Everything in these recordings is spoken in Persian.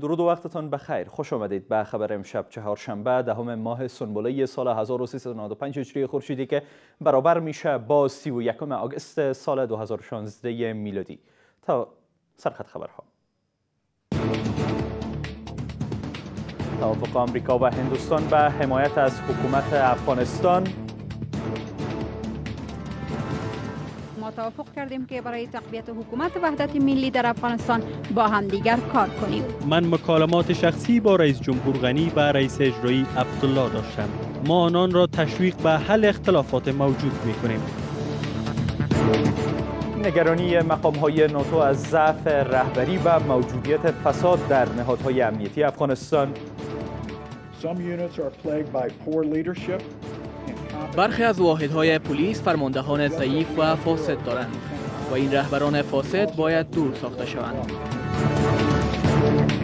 درود و وقتتان بخیر خوش آمدید به خبر امشب چهارشنبه دهم ماه سنبله سال 1395 هجری خورشیدی که برابر میشه با 31 آگوست سال 2016 میلادی تا سرخط خبرها توافق آمریکا و هندوستان به حمایت از حکومت افغانستان توافق کردیم که برای تقویت حکومت وحدت ملی در افغانستان با دیگر کار کنیم من مکالمات شخصی با رئیس جمهور غنی و رئیس اجرایی عبدالله داشتم ما آنان را تشویق به حل اختلافات موجود می کنیم نگرانی مقام های ناتو از ضعف رهبری و موجودیت فساد در نهادهای امنیتی افغانستان برخی از واحدهای پلیس فرماندهان ضعیف و فاسد دارند و این رهبران فاسد باید دور ساخته شوند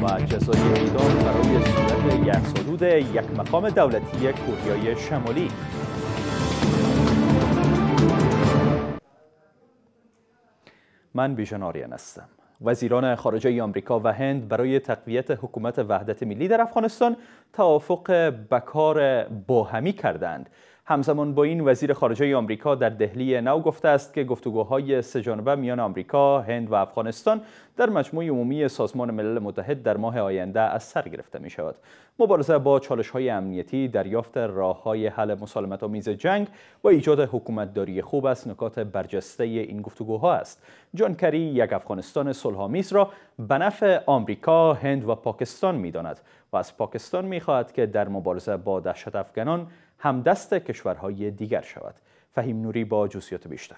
و جزای ایدان برای صورت سالود یک مقام دولتی کوریای شمالی من بیژن آریان هستم وزیران خارجه آمریکا و هند برای تقویت حکومت وحدت ملی در افغانستان توافق بکار باهمی کردند همزمان با این وزیر خارجه آمریکا در دهلی نو گفته است که گفتگوهای سهجانبه میان آمریکا، هند و افغانستان در مجموع عمومی سازمان ملل متحد در ماه آینده از سر گرفته می شود. مبارزه با چالش های امنیتی، دریافت راه های حل مسالمت آمیز جنگ و ایجاد حکومتداری خوب از نکات برجسته این گفتگوها است. جان کری یک افغانستان صلحآمیز را به نفع آمریکا، هند و پاکستان میداند و از پاکستان میخواهد که در مبارزه با دهشت افغانان همدست کشورهای دیگر شود فهیم نوری با جزئیات بیشتر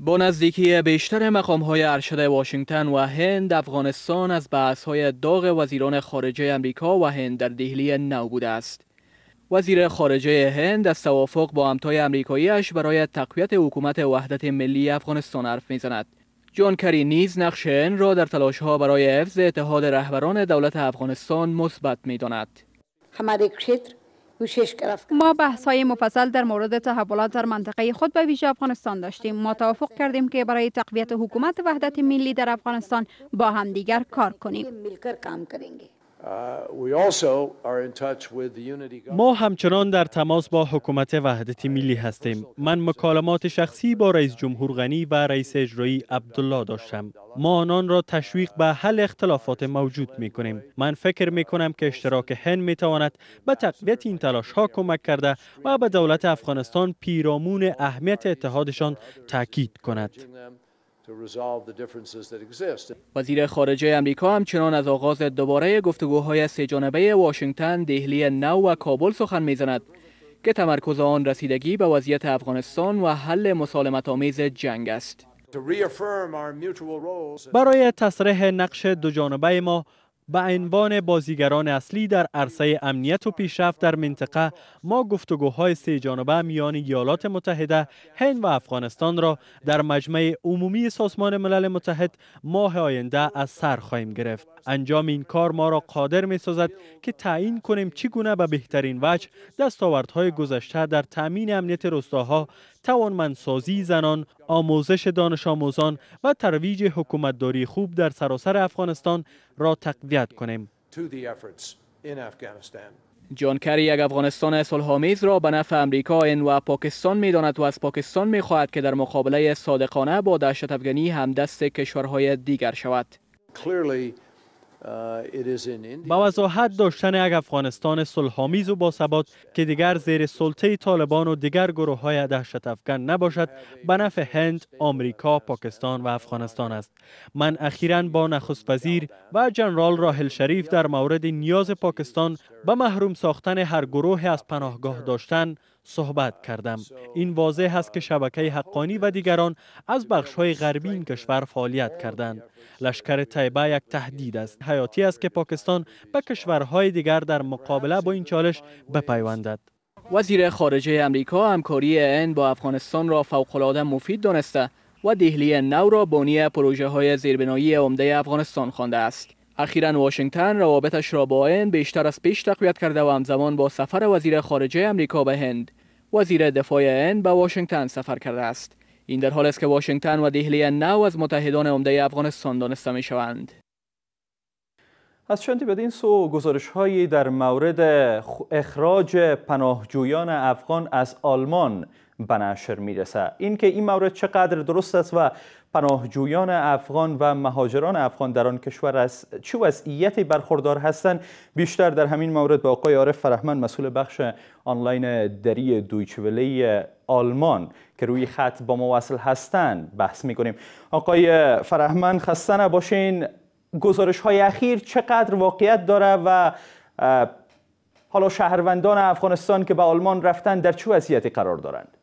با نزدیکی بیشتر مقام های ارشد واشنگتن و هند افغانستان از بحث های داغ وزیران خارجه امریکا و هند در دهلی نو بوده است وزیر خارجه هند از توافق با همتای امریکاییش برای تقویت حکومت وحدت ملی افغانستان حرف میزند جان کری نیز نقش هند را در تلاش ها برای حفظ اتحاد رهبران دولت افغانستان مثبت میداند ما بحث های مفصل در مورد تحولات در منطقه خود به ویژه افغانستان داشتیم ما توافق کردیم که برای تقویت حکومت وحدت ملی در افغانستان با همدیگر کار کنیم Uh, ما همچنان در تماس با حکومت وحدت ملی هستیم. من مکالمات شخصی با رئیس جمهور غنی و رئیس اجرایی عبدالله داشتم. ما آنان را تشویق به حل اختلافات موجود می کنیم. من فکر می کنم که اشتراک هند می تواند به تقویت این تلاش ها کمک کرده و به دولت افغانستان پیرامون اهمیت اتحادشان تاکید کند. وزیر خارجه امریکا همچنان از آغاز دوباره گفتگوهای جانبه واشنگتن، دهلی نو و کابل سخن میزند که تمرکز آن رسیدگی به وضعیت افغانستان و حل مسالمت آمیز جنگ است. برای تصریح نقش دو جانبه ما به عنوان بازیگران اصلی در عرصه امنیت و پیشرفت در منطقه ما گفتگوهای سه جانبه میان ایالات متحده، هند و افغانستان را در مجمع عمومی سازمان ملل متحد ماه آینده از سر خواهیم گرفت. انجام این کار ما را قادر می سازد که تعیین کنیم چگونه به بهترین وجه دستاوردهای گذشته در تأمین امنیت روستاها توانمندسازی زنان، آموزش دانش آموزان و ترویج حکومتداری خوب در سراسر افغانستان را تقویت کنیم. جان کری یک افغانستان صلحآمیز را به نفع امریکا این و پاکستان می داند و از پاکستان می خواهد که در مقابله صادقانه با دهشت افغانی همدست کشورهای دیگر شود. Uh, با وضاحت داشتن یک افغانستان سلحامیز و باثبات که دیگر زیر سلطه طالبان و دیگر گروه های دهشت افغان نباشد به نفع هند، آمریکا، پاکستان و افغانستان است. من اخیرا با نخست وزیر و جنرال راهل شریف در مورد نیاز پاکستان به محروم ساختن هر گروه از پناهگاه داشتن صحبت کردم این واضح است که uh, شبکه حقانی و دیگران از بخش های غربی این کشور فعالیت کردند لشکر طیبه یک تهدید است حیاتی است که پاکستان به کشورهای دیگر در مقابله با این چالش بپیوندد وزیر خارجه امریکا همکاری این با افغانستان را فوقالعاده مفید دانسته و دهلی نو را بانی پروژه های زیربنایی عمده افغانستان خوانده است اخیرا واشنگتن روابطش را با این بیشتر از پیش تقویت کرده و همزمان با سفر وزیر خارجه امریکا به هند وزیر دفاع هند به واشنگتن سفر کرده است این در حال است که واشنگتن و دهلی نو از متحدان عمده افغانستان دانسته می شوند از چندی بدین سو گزارش هایی در مورد اخراج پناهجویان افغان از آلمان به نشر میرسه این که این مورد چقدر درست است و پناهجویان افغان و مهاجران افغان در آن کشور از چه وضعیتی برخوردار هستند بیشتر در همین مورد با آقای عارف فرهمن مسئول بخش آنلاین دری دویچولی آلمان که روی خط با ما وصل هستند بحث می کنیم آقای فرهمن خسته نباشین گزارش های اخیر چقدر واقعیت داره و حالا شهروندان افغانستان که به آلمان رفتن در چه وضعیتی قرار دارند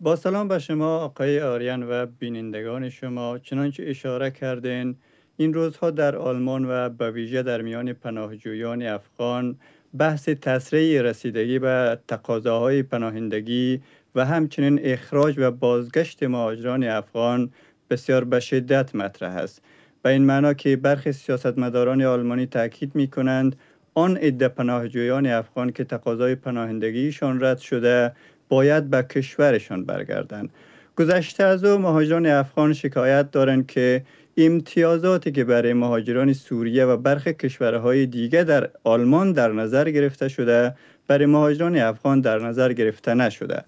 با سلام به شما آقای آریان و بینندگان شما چنانچه اشاره کردین این روزها در آلمان و به ویژه در میان پناهجویان افغان بحث تسریع رسیدگی به تقاضاهای پناهندگی و همچنین اخراج و بازگشت مهاجران افغان بسیار به شدت مطرح است به این معنا که برخی سیاستمداران آلمانی تاکید می کنند آن عده پناهجویان افغان که تقاضای پناهندگیشان رد شده باید به کشورشان برگردند گذشته از او مهاجران افغان شکایت دارند که امتیازاتی که برای مهاجران سوریه و برخی کشورهای دیگه در آلمان در نظر گرفته شده برای مهاجران افغان در نظر گرفته نشده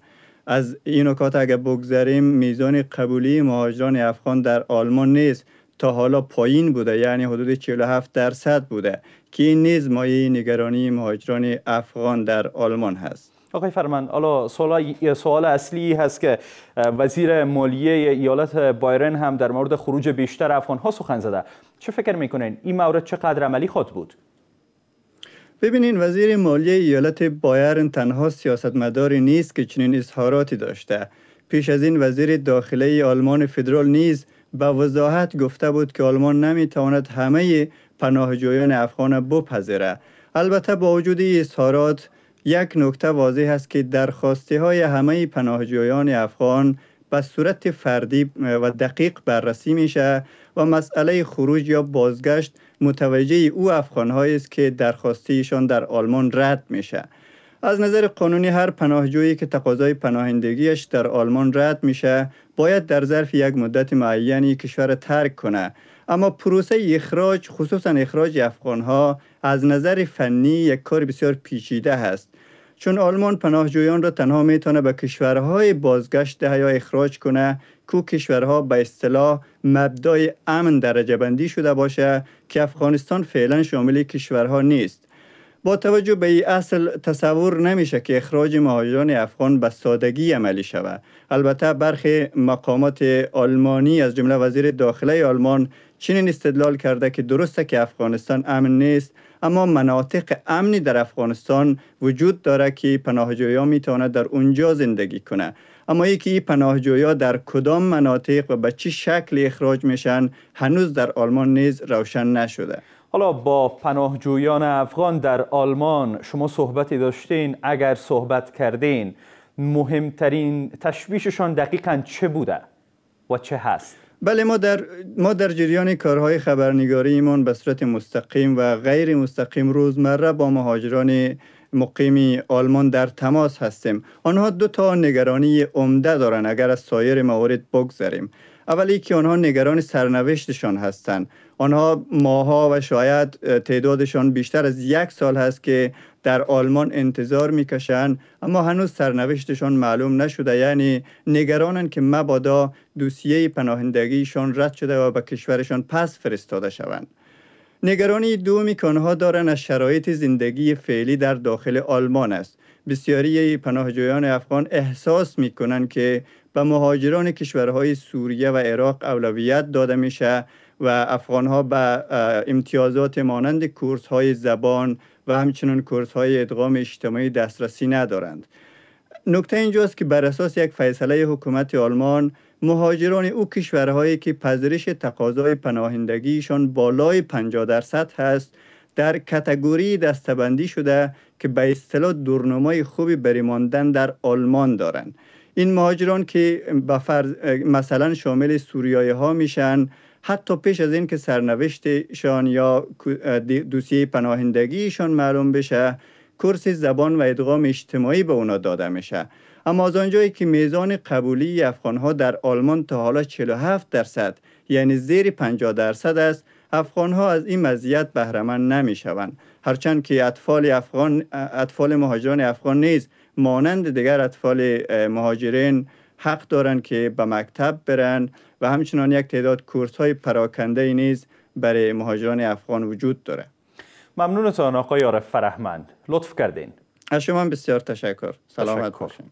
از این نکات اگر بگذریم میزان قبولی مهاجران افغان در آلمان نیست تا حالا پایین بوده یعنی حدود 47 درصد بوده که این نیز مایه نگرانی مهاجران افغان در آلمان هست آقای فرمان حالا سوال سوال اصلی هست که وزیر مالیه ایالت بایرن هم در مورد خروج بیشتر افغان ها سخن زده چه فکر میکنین این مورد چقدر عملی خود بود ببینین وزیر مالیه ایالت بایرن تنها سیاستمداری نیست که چنین اظهاراتی داشته پیش از این وزیر داخله آلمان فدرال نیز به وضاحت گفته بود که آلمان نمیتواند همه پناهجویان افغان بپذیره البته با وجود اظهارات یک نکته واضح است که درخواستی های همه پناهجویان افغان به صورت فردی و دقیق بررسی میشه و مسئله خروج یا بازگشت متوجه او افغان است که درخواستیشان در آلمان رد میشه از نظر قانونی هر پناهجویی که تقاضای پناهندگیش در آلمان رد میشه باید در ظرف یک مدت معینی کشور ترک کنه اما پروسه اخراج خصوصا اخراج افغان ها از نظر فنی یک کار بسیار پیچیده است. چون آلمان پناهجویان را تنها میتونه به کشورهای بازگشت ده یا اخراج کنه کو کشورها به اصطلاح مبدای امن درجه بندی شده باشه که افغانستان فعلا شامل کشورها نیست با توجه به این اصل تصور نمیشه که اخراج مهاجران افغان به سادگی عملی شود البته برخی مقامات آلمانی از جمله وزیر داخله آلمان چنین استدلال کرده که درسته که افغانستان امن نیست اما مناطق امنی در افغانستان وجود داره که پناهجویان میتواند در اونجا زندگی کنه اما یکی این پناهجویا در کدام مناطق و به چه شکل اخراج میشن هنوز در آلمان نیز روشن نشده حالا با پناهجویان افغان در آلمان شما صحبتی داشتین اگر صحبت کردین مهمترین تشویششان دقیقا چه بوده و چه هست بله ما در, ما در جریان کارهای خبرنگاری ایمان به صورت مستقیم و غیر مستقیم روزمره با مهاجران مقیم آلمان در تماس هستیم آنها دو تا نگرانی عمده دارند اگر از سایر موارد بگذریم اولی که آنها نگران سرنوشتشان هستند آنها ماها و شاید تعدادشان بیشتر از یک سال هست که در آلمان انتظار میکشند اما هنوز سرنوشتشان معلوم نشده یعنی نگرانند که مبادا دوسیه پناهندگیشان رد شده و به کشورشان پس فرستاده شوند نگرانی دومی که آنها دارند از شرایط زندگی فعلی در داخل آلمان است بسیاری پناهجویان افغان احساس میکنند که به مهاجران کشورهای سوریه و عراق اولویت داده میشه و افغانها به امتیازات مانند کورس های زبان، و همچنان کورس های ادغام اجتماعی دسترسی ندارند نکته اینجاست که بر اساس یک فیصله حکومت آلمان مهاجران او کشورهایی که پذیرش تقاضای پناهندگیشان بالای 50 درصد هست در کتگوری دستبندی شده که به اصطلاح دورنمای خوبی بری ماندن در آلمان دارند این مهاجران که مثلا شامل سوریایی ها میشن حتی پیش از این که سرنوشتشان یا دوسیه پناهندگیشان معلوم بشه کرس زبان و ادغام اجتماعی به اونا داده میشه اما از آنجایی که میزان قبولی افغانها در آلمان تا حالا 47 درصد یعنی زیر 50 درصد است افغانها از این مزیت بهره نمیشوند هرچند که اطفال افغان اطفال مهاجران افغان نیز مانند دیگر اطفال مهاجرین حق دارن که به مکتب برن و همچنان یک تعداد کورس های پراکنده نیز برای مهاجران افغان وجود داره ممنونتان آقای عارف فرهمند لطف کردین از شما بسیار تشکر سلامت باشین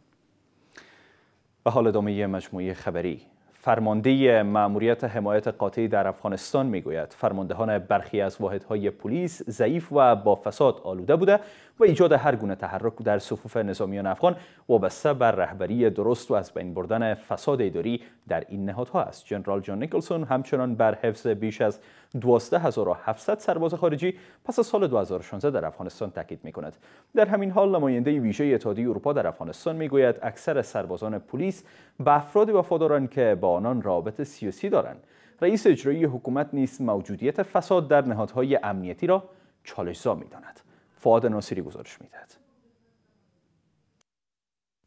و حال ادامه مجموعه خبری فرمانده ماموریت حمایت قاطعی در افغانستان میگوید فرماندهان برخی از واحدهای پلیس ضعیف و با فساد آلوده بوده و ایجاد هر گونه تحرک در صفوف نظامیان افغان وابسته بر رهبری درست و از بین بردن فساد اداری در این نهادها است جنرال جان نیکلسون همچنان بر حفظ بیش از 12700 سرباز خارجی پس از سال 2016 در افغانستان تاکید می در همین حال نماینده ویژه اتحادیه اروپا در افغانستان میگوید اکثر سربازان پلیس به افراد وفاداران که با آنان رابط سیاسی دارند رئیس اجرایی حکومت نیز موجودیت فساد در نهادهای امنیتی را چالشزا میداند فعاد ناصری گزارش میدهد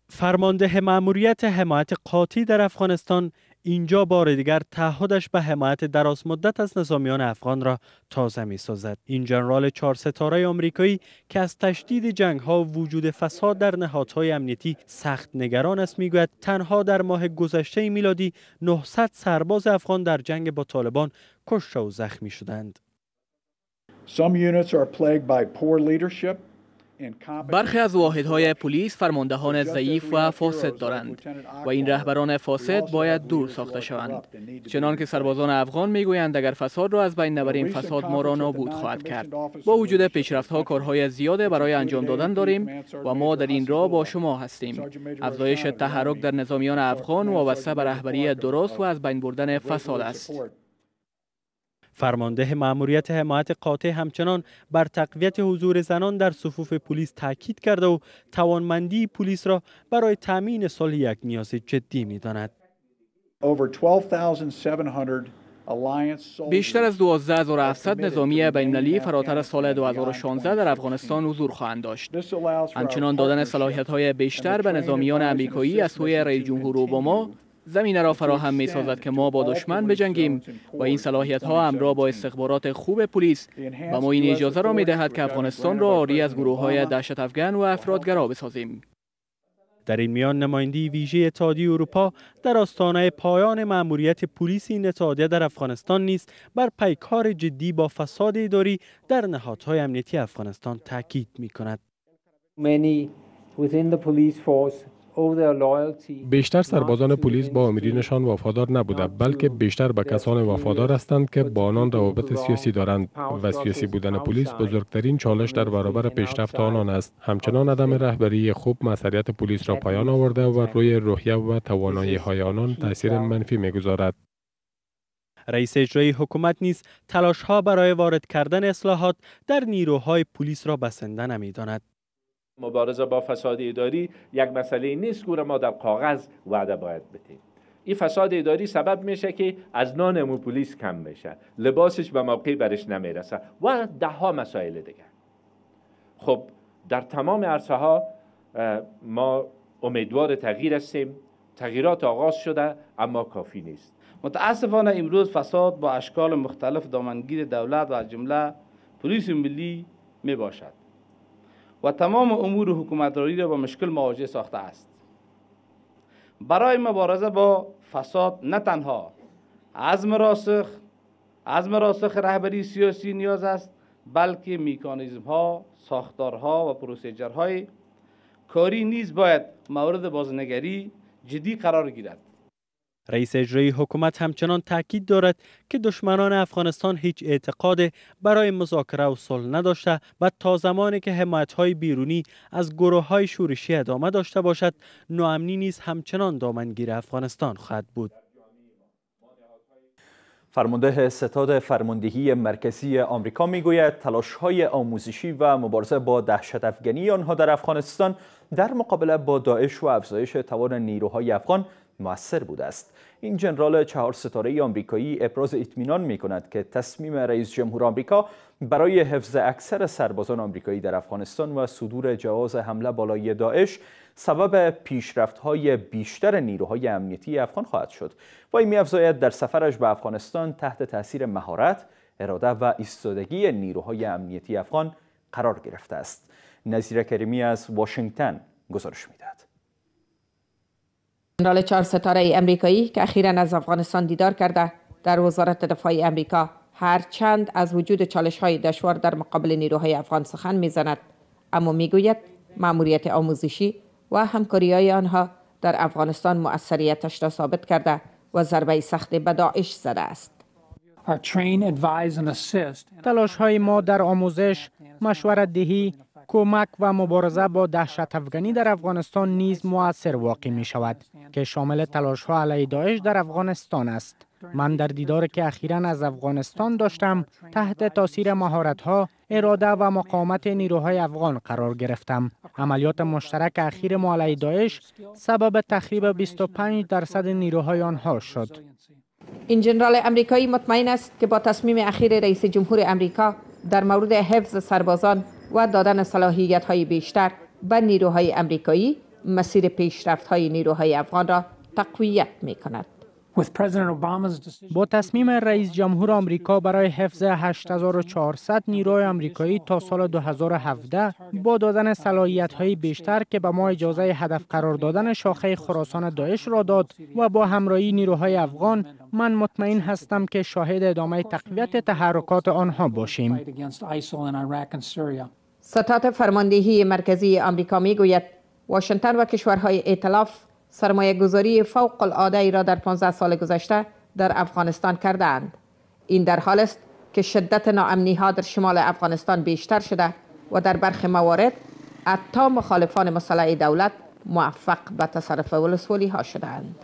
فرمانده مأموریت حمایت قاطی در افغانستان اینجا بار دیگر تعهدش به حمایت دراز مدت از نظامیان افغان را تازه می سازد. این جنرال چهار ستاره آمریکایی که از تشدید جنگ ها و وجود فساد در نهادهای امنیتی سخت نگران است گوید تنها در ماه گذشته میلادی 900 سرباز افغان در جنگ با طالبان کشته و زخمی شدند. برخی از واحدهای پلیس فرماندهان ضعیف و فاسد دارند و این رهبران فاسد باید دور ساخته شوند چنان که سربازان افغان میگویند اگر فساد را از بین نبریم فساد ما را نابود خواهد کرد با وجود ها کارهای زیاده برای انجام دادن داریم و ما در این راه با شما هستیم افزایش تحرک در نظامیان افغان وابسته به رهبری درست و از بین بردن فساد است فرمانده ماموریت حمایت قاطع همچنان بر تقویت حضور زنان در صفوف پلیس تاکید کرده و توانمندی پلیس را برای تامین صلح یک نیاز جدی میداند. بیشتر از 12700 نظامی بینالمللی فراتر از سال 2016 در افغانستان حضور خواهند داشت. همچنان دادن صلاحیت های بیشتر به نظامیان امریکایی از سوی رئیس جمهور اوباما زمینه را فراهم می سازد که ما با دشمن بجنگیم و این صلاحیت ها همراه با استخبارات خوب پلیس و ما این اجازه را می دهد که افغانستان را آری از گروه های دهشت افغان و افرادگرا بسازیم. در این میان نماینده ویژه اتحادیه اروپا در آستانه پایان ماموریت پلیس این اتحادیه در افغانستان نیست بر پیکار جدی با فساد اداری در نهادهای امنیتی افغانستان تاکید می کند. بیشتر سربازان پلیس با امیرینشان وفادار نبوده بلکه بیشتر به کسان وفادار هستند که با آنان روابط سیاسی دارند و سیاسی بودن پلیس بزرگترین چالش در برابر پیشرفت آنان است همچنان عدم رهبری خوب مسئولیت پلیس را پایان آورده و روی روحیه و توانایی های آنان تاثیر منفی میگذارد رئیس اجرایی حکومت نیز تلاش ها برای وارد کردن اصلاحات در نیروهای پلیس را بسنده نمیداند مبارزه با فساد اداری یک مسئله نیست که ما در کاغذ وعده باید بتیم این فساد اداری سبب میشه که از نان پلیس کم میشه لباسش به موقع برش نمیرسه و ده ها مسائل دیگه خب در تمام عرصه ها ما امیدوار تغییر هستیم تغییرات آغاز شده اما کافی نیست متاسفانه امروز فساد با اشکال مختلف دامنگیر دولت و جمله پلیس ملی میباشد. و تمام امور حکومتداری را با مشکل مواجه ساخته است برای مبارزه با فساد نه تنها عزم راسخ عزم راسخ رهبری سیاسی نیاز است بلکه میکانیزم ها ساختارها و پروسیجرهای کاری نیز باید مورد بازنگری جدی قرار گیرد رئیس اجرایی حکومت همچنان تاکید دارد که دشمنان افغانستان هیچ اعتقاد برای مذاکره و صلح نداشته و تا زمانی که حمایت های بیرونی از گروه های شورشی ادامه داشته باشد ناامنی نیز همچنان دامنگیر افغانستان خواهد بود فرمانده ستاد فرماندهی مرکزی آمریکا میگوید های آموزشی و مبارزه با دهشت افغانی آنها در افغانستان در مقابله با داعش و افزایش توان نیروهای افغان موثر بوده است این جنرال چهار ستاره آمریکایی ابراز اطمینان می کند که تصمیم رئیس جمهور آمریکا برای حفظ اکثر سربازان آمریکایی در افغانستان و صدور جواز حمله بالای داعش سبب پیشرفت های بیشتر نیروهای امنیتی افغان خواهد شد و این میافزاید در سفرش به افغانستان تحت تاثیر مهارت اراده و ایستادگی نیروهای امنیتی افغان قرار گرفته است نظیر کریمی از واشنگتن گزارش میدهد جنرال چهار ستاره امریکایی که اخیرا از افغانستان دیدار کرده در وزارت دفاع امریکا هرچند از وجود چالش های دشوار در مقابل نیروهای افغان سخن میزند اما میگوید ماموریت آموزشی و همکاری های آنها در افغانستان مؤثریتش را ثابت کرده و ضربه سخت به داعش زده است تلاش های ما در آموزش، مشورت دهی کمک و مبارزه با دهشت افغانی در افغانستان نیز موثر واقع می شود که شامل تلاش ها علیه داعش در افغانستان است. من در دیدار که اخیرا از افغانستان داشتم تحت تاثیر مهارت ها اراده و مقاومت نیروهای افغان قرار گرفتم عملیات مشترک اخیر ما علیه داعش سبب تخریب 25 درصد نیروهای آنها شد این جنرال امریکایی مطمئن است که با تصمیم اخیر رئیس جمهور امریکا در مورد حفظ سربازان و دادن صلاحیت های بیشتر به نیروهای امریکایی مسیر پیشرفت های نیروهای افغان را تقویت می کند. با تصمیم رئیس جمهور آمریکا برای حفظ 8400 نیروی آمریکایی تا سال 2017 با دادن صلاحیت های بیشتر که به ما اجازه هدف قرار دادن شاخه خراسان داعش را داد و با همراهی نیروهای افغان من مطمئن هستم که شاهد ادامه تقویت تحرکات آنها باشیم ستاد فرماندهی مرکزی آمریکا میگوید واشنگتن و کشورهای ائتلاف سرمایه گذاری فوق العاده ای را در 15 سال گذشته در افغانستان کرده این در حال است که شدت ناامنی ها در شمال افغانستان بیشتر شده و در برخی موارد حتی مخالفان مسلح دولت موفق به تصرف ولسوالی ها شدند.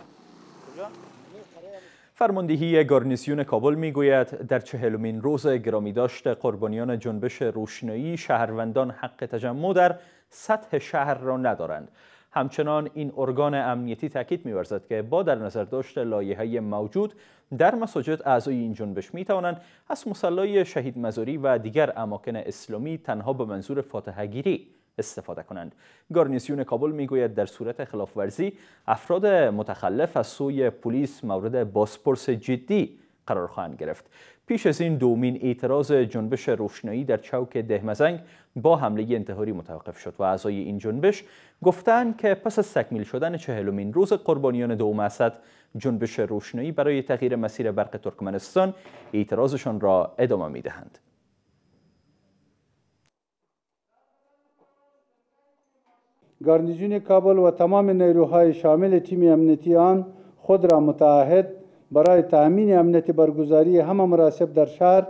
فرماندهی گارنیزیون کابل گوید در چهلمین روز گرامی داشت قربانیان جنبش روشنایی شهروندان حق تجمع در سطح شهر را ندارند همچنان این ارگان امنیتی تاکید می‌ورزد که با در نظر داشت لایحه موجود در مساجد اعضای این جنبش می توانند از مصلای شهید مزاری و دیگر اماکن اسلامی تنها به منظور فاتحه‌گیری استفاده کنند گارنیسیون کابل میگوید در صورت خلاف ورزی افراد متخلف از سوی پلیس مورد بازپرس جدی قرار خواهند گرفت پیش از این دومین اعتراض جنبش روشنایی در چوک دهمزنگ با حمله انتحاری متوقف شد و اعضای این جنبش گفتند که پس از تکمیل شدن چهلمین روز قربانیان دوم اسد جنبش روشنایی برای تغییر مسیر برق ترکمنستان اعتراضشان را ادامه میدهند گارنیجون کابل و تمام نیروهای شامل تیم امنیتی آن خود را متعهد برای تأمین امنیت برگزاری همه مراسم در شهر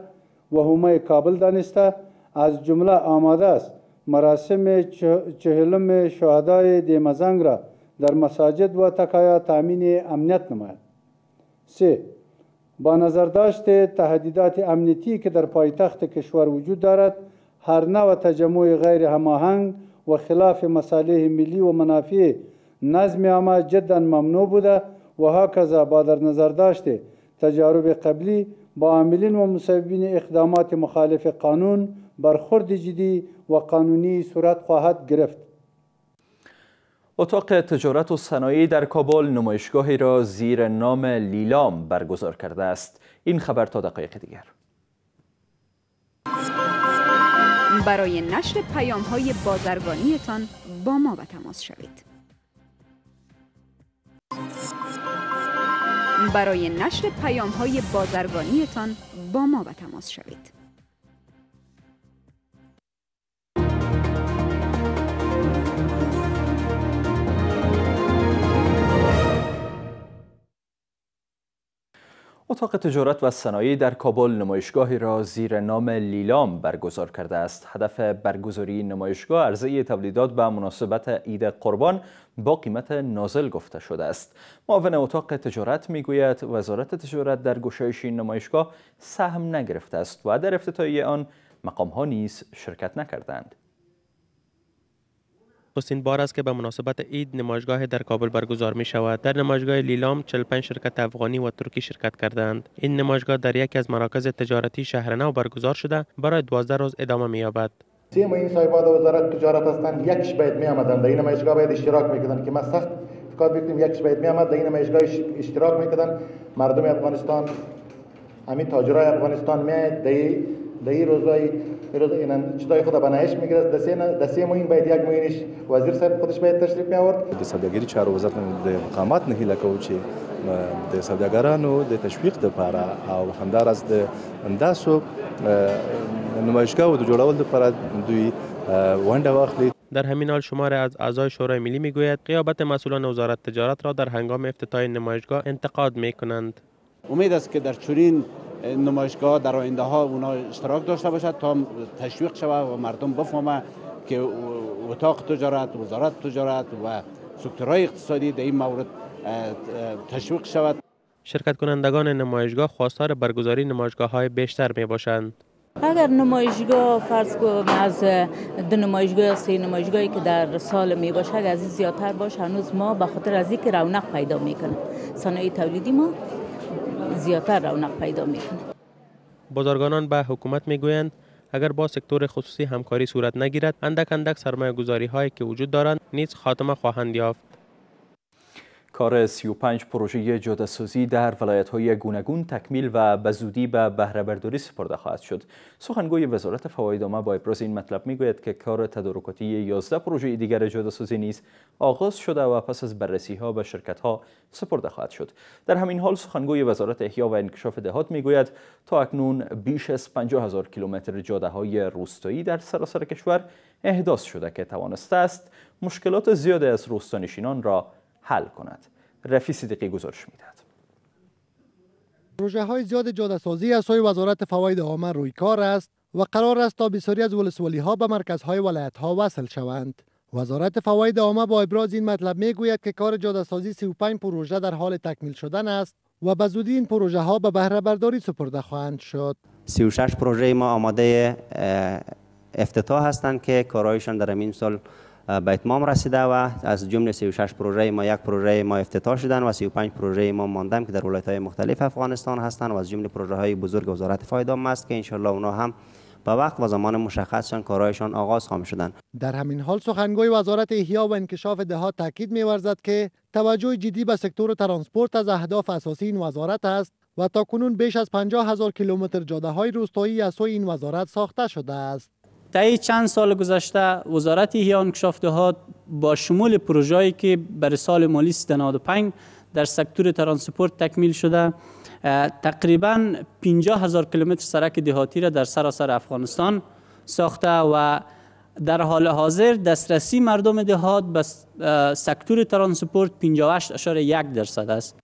و همه کابل دانسته از جمله آماده است مراسم چهلم شهدای دیمزنگ را در مساجد و تقایا تامین امنیت نماید سه با نظر داشت تهدیدات امنیتی که در پایتخت کشور وجود دارد هر نوع تجمع غیر هماهنگ و خلاف مصالح ملی و منافع نظم عامه جدا ممنوع بوده و هاکذا با در نظر داشت تجارب قبلی با عاملین و مسببین اقدامات مخالف قانون برخورد جدی و قانونی صورت خواهد گرفت اتاق تجارت و صنایع در کابل نمایشگاهی را زیر نام لیلام برگزار کرده است این خبر تا دقایق دیگر برای نشر پیام های بازرگانیتان با ما به تماس شوید برای نشر پیام های بازرگانیتان با ما به تماس شوید اتاق تجارت و صنایع در کابل نمایشگاهی را زیر نام لیلام برگزار کرده است. هدف برگزاری نمایشگاه عرضه تولیدات به مناسبت عید قربان با قیمت نازل گفته شده است. معاون اتاق تجارت میگوید وزارت تجارت در گشایش این نمایشگاه سهم نگرفته است و در افتتاحیه آن مقام ها نیز شرکت نکردند. حسین بار است که به مناسبت عید نمایشگاه در کابل برگزار می شود در نمایشگاه لیلام 45 شرکت افغانی و ترکی شرکت کردند این نمایشگاه در یکی از مراکز تجارتی شهر نو برگزار شده برای 12 روز ادامه می یابد سه ما این صاحباد وزارت تجارت هستند یکش باید می آمدند در این نمایشگاه باید اشتراک میکردند که ما سخت فکر میکنیم یکش باید می آمد این نمایشگاه اشتراک میکردند مردم افغانستان همین تاجرای افغانستان می در این روزای روز این چیزای خود بنایش میگرد دسته دسته مهم باید یک مهینش وزیر صاحب خودش باید تشریف می آورد د سوداګری چارو وزارت د مقامات نه هیله کوي چې د سوداګرانو د تشویق لپاره او همدارس د انداسو نمایشگاه د جوړول لپاره دوی ونده واخلید در همین حال شماری از اعضای شورای ملی میگوید قیابت مسئولان وزارت تجارت را در هنگام افتتاح نمایشگاه انتقاد می کنند امید است که در چنین نمایشگاه در آینده ها اونا اشتراک داشته باشد تا تشویق شود و مردم بفهمه که اتاق تجارت وزارت تجارت و سکتورهای اقتصادی در این مورد تشویق شود شرکت کنندگان نمایشگاه خواستار برگزاری نمایشگاه های بیشتر می باشند اگر نمایشگاه فرض از دو نمایشگاه یا سه نمایشگاهی که در سال می باشه از این زیادتر باشه هنوز ما به خاطر از اینکه رونق پیدا میکنه صنایع تولیدی ما زیادتر رونق پیدا میکنه بازرگانان به حکومت میگویند اگر با سکتور خصوصی همکاری صورت نگیرد اندک اندک سرمایه گذاری هایی که وجود دارند نیز خاتمه خواهند یافت کار 35 پروژه جاده‌سازی در ولایت‌های گوناگون تکمیل و به زودی به بهرهبرداری سپرده خواهد شد. سخنگوی وزارت فوایدامه با ابراز این مطلب میگوید که کار تدارکاتی 11 پروژه دیگر جادهسازی نیز آغاز شده و پس از ها به شرکت‌ها سپرده خواهد شد. در همین حال سخنگوی وزارت احیا و انکشاف دهات میگوید تا اکنون بیش از 50000 هزار کیلومتر جاده‌های روستایی در سراسر کشور احداث شده که توانسته است مشکلات زیادی از روستانشینان را حل کند رفی صدیقی گزارش میدهد پروژه های زیاد جاده سازی از سوی وزارت فواید عامه روی کار است و قرار است تا بسیاری از ولسوالی ها به مرکز های ولایت ها وصل شوند وزارت فواید عامه با ابراز این مطلب می گوید که کار جاده سازی 35 پروژه در حال تکمیل شدن است و به زودی این پروژه ها به بهره برداری سپرده خواهند شد 36 پروژه ما آماده افتتاح هستند که کارهایشان در این سال به اتمام رسیده و از جمله 36 پروژه ما یک پروژه ما افتتاح شدن و 35 پروژه ما ماندم که در ولایت های مختلف افغانستان هستند و از جمله پروژه های بزرگ وزارت فایدام است که انشالله اونا هم به وقت و زمان مشخصشان کارایشان آغاز خواهم شدن. در همین حال سخنگوی وزارت احیا و انکشاف دهات تاکید می‌ورزد که توجه جدی به سکتور ترانسپورت از اهداف اساسی این وزارت است و تا کنون بیش از 50 هزار کیلومتر جاده های روستایی از سوی این وزارت ساخته شده است تای چند سال گذشته وزارت احیا انکشاف با شمول پروژه‌ای که برای سال مالی 95 در سکتور ترانسپورت تکمیل شده تقریبا 50 هزار کیلومتر سرک دهاتی را در سراسر افغانستان ساخته و در حال حاضر دسترسی مردم دهات به سکتور ترانسپورت 58.1 درصد است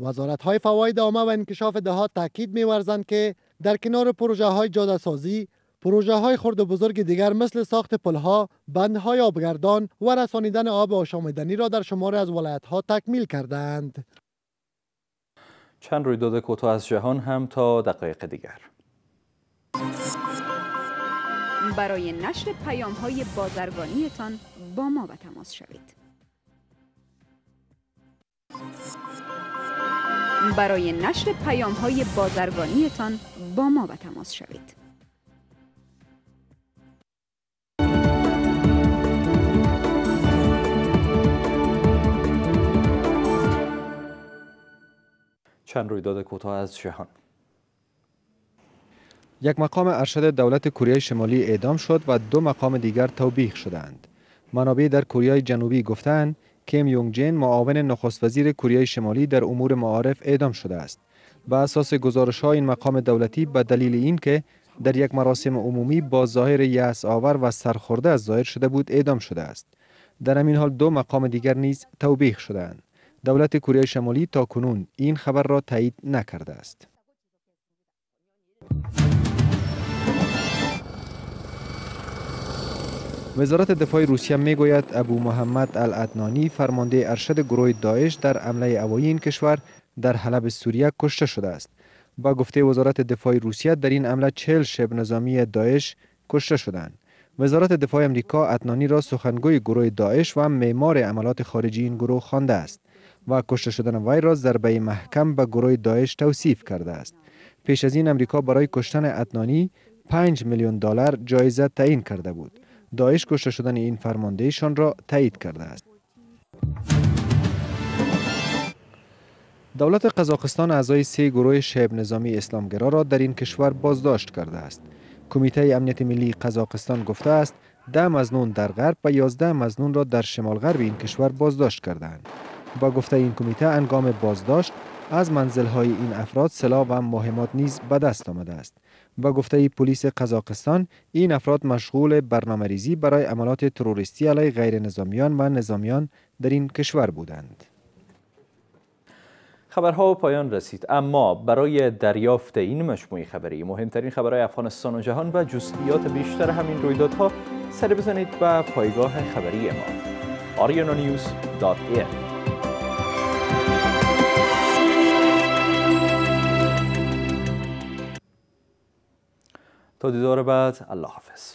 وزارت های فواید عامه و انکشاف دهات تاکید می‌ورزند که در کنار پروژه های جاده سازی پروژه های خرد و بزرگ دیگر مثل ساخت بند های آبگردان و رسانیدن آب آشامیدنی را در شماره از ولایت ها تکمیل کردند. چند رویداد کوتاه از جهان هم تا دقایق دیگر. برای نشر پیام های بازرگانیتان با ما به تماس شوید. برای نشر پیام های بازرگانیتان با ما به تماس شوید. چند رویداد کوتاه از شهان یک مقام ارشد دولت کره شمالی اعدام شد و دو مقام دیگر توبیخ شدند منابع در کره جنوبی گفتند کیم یونگ جین معاون نخست وزیر کره شمالی در امور معارف اعدام شده است به اساس گزارش ها این مقام دولتی به دلیل اینکه در یک مراسم عمومی با ظاهر یأس آور و سرخورده از ظاهر شده بود اعدام شده است در همین حال دو مقام دیگر نیز توبیخ شدند دولت کره شمالی تا کنون این خبر را تایید نکرده است. وزارت دفاع روسیه میگوید ابو محمد العدنانی فرمانده ارشد گروه داعش در عمله اوایی این کشور در حلب سوریه کشته شده است. با گفته وزارت دفاع روسیه در این عمله چهل شب نظامی داعش کشته شدند. وزارت دفاع امریکا اتنانی را سخنگوی گروه داعش و معمار عملات خارجی این گروه خوانده است. و کشته شدن وی را ضربه محکم به گروه داعش توصیف کرده است پیش از این امریکا برای کشتن اتنانی 5 میلیون دلار جایزه تعیین کرده بود داعش کشته شدن این فرماندهشان را تایید کرده است دولت قزاقستان اعضای سه گروه شعب نظامی اسلامگرا را در این کشور بازداشت کرده است کمیته امنیت ملی قزاقستان گفته است ده مزنون در غرب و یازده مزنون را در شمال غرب این کشور بازداشت کردند با گفته این کمیته انگام بازداشت از منزلهای این افراد سلاح و مهمات نیز به دست آمده است با گفته پلیس قزاقستان این افراد مشغول برنامه‌ریزی برای عملات تروریستی علیه غیر نظامیان و نظامیان در این کشور بودند خبرها پایان رسید اما برای دریافت این مجموعه خبری مهمترین خبرهای افغانستان و جهان و جزئیات بیشتر همین رویدادها سر بزنید به پایگاه خبری ما aryanonius.in تا دیدار بعد الله حافظ